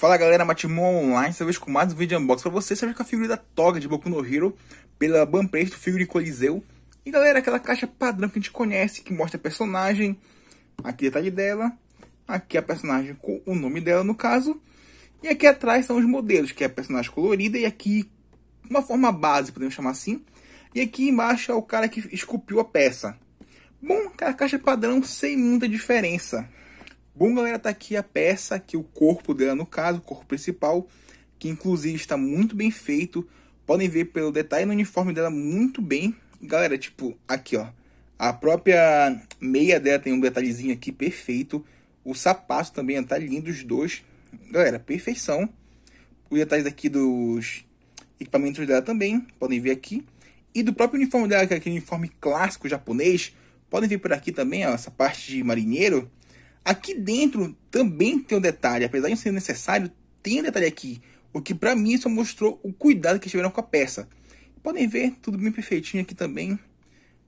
Fala galera, Matimon Online, essa vez com mais um vídeo unboxing pra você, seja com a figura da Toga de Boku no Hero, pela Banpresto Figure Coliseu. E galera, aquela caixa padrão que a gente conhece, que mostra a personagem, aqui detalhe dela, aqui a personagem com o nome dela no caso, e aqui atrás são os modelos, que é a personagem colorida, e aqui uma forma base, podemos chamar assim, e aqui embaixo é o cara que esculpiu a peça. Bom, aquela caixa padrão sem muita diferença. Bom, galera, tá aqui a peça, que o corpo dela, no caso, o corpo principal, que inclusive está muito bem feito. Podem ver pelo detalhe no uniforme dela muito bem. Galera, tipo, aqui, ó. A própria meia dela tem um detalhezinho aqui perfeito. O sapato também tá lindo, os dois. Galera, perfeição. Os detalhes aqui dos equipamentos dela também, podem ver aqui. E do próprio uniforme dela, que é aquele uniforme clássico japonês, podem ver por aqui também, ó, essa parte de marinheiro. Aqui dentro também tem um detalhe, apesar de não ser necessário, tem um detalhe aqui, o que para mim só mostrou o cuidado que tiveram com a peça. Podem ver, tudo bem perfeitinho aqui também.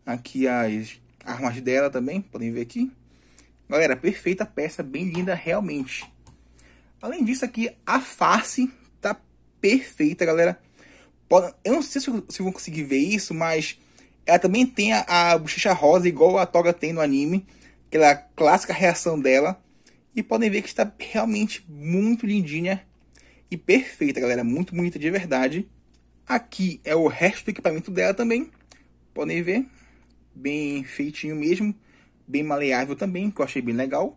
Aqui as armas dela também, podem ver aqui. Galera, perfeita peça, bem linda realmente. Além disso aqui, a face tá perfeita, galera. Eu não sei se, vão conseguir ver isso, mas ela também tem a, a bochecha rosa, igual a Toga tem no anime aquela clássica reação dela. E podem ver que está realmente muito lindinha e perfeita, galera. Muito bonita de verdade. Aqui é o resto do equipamento dela também. Podem ver. Bem feitinho mesmo. Bem maleável também, que eu achei bem legal.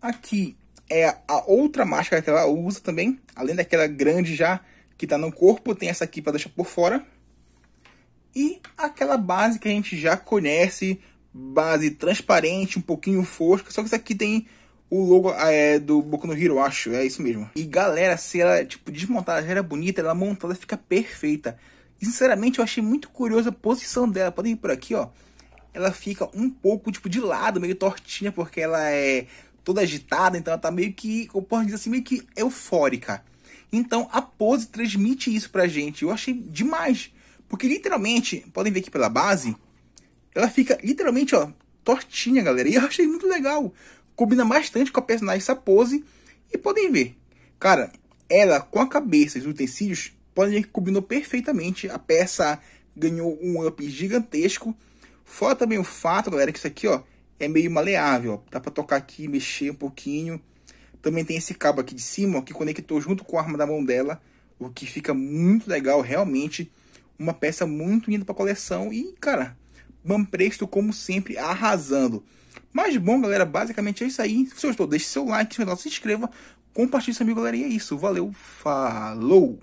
Aqui é a outra máscara que ela usa também. Além daquela grande já que está no corpo, tem essa aqui para deixar por fora. E aquela base que a gente já conhece base transparente, um pouquinho fosca. Só que isso aqui tem o logo é, do Boku no Hero, acho. É isso mesmo. E galera, se ela, tipo, desmontada já era bonita, ela montada fica perfeita. E, sinceramente, eu achei muito curiosa a posição dela. Podem ir por aqui, ó. Ela fica um pouco, tipo, de lado, meio tortinha, porque ela é toda agitada. Então ela tá meio que, eu posso dizer assim, meio que eufórica. Então a pose transmite isso pra gente. Eu achei demais. Porque literalmente, podem ver aqui pela base, ela fica literalmente, ó, tortinha, galera. E eu achei muito legal. Combina bastante com a personagem essa pose. E podem ver, cara, ela com a cabeça e os utensílios, podem ver que combinou perfeitamente. A peça ganhou um up gigantesco. Fora também o fato, galera, que isso aqui, ó, é meio maleável. Ó. Dá pra tocar aqui, mexer um pouquinho. Também tem esse cabo aqui de cima, ó, que conectou junto com a arma da mão dela. O que fica muito legal, realmente. Uma peça muito linda pra coleção. E, cara, Bampresto, como sempre, arrasando. Mas bom, galera, basicamente é isso aí. Se gostou, deixe seu like, se inscreva, compartilhe com seu amigo, galera. E é isso. Valeu, falou!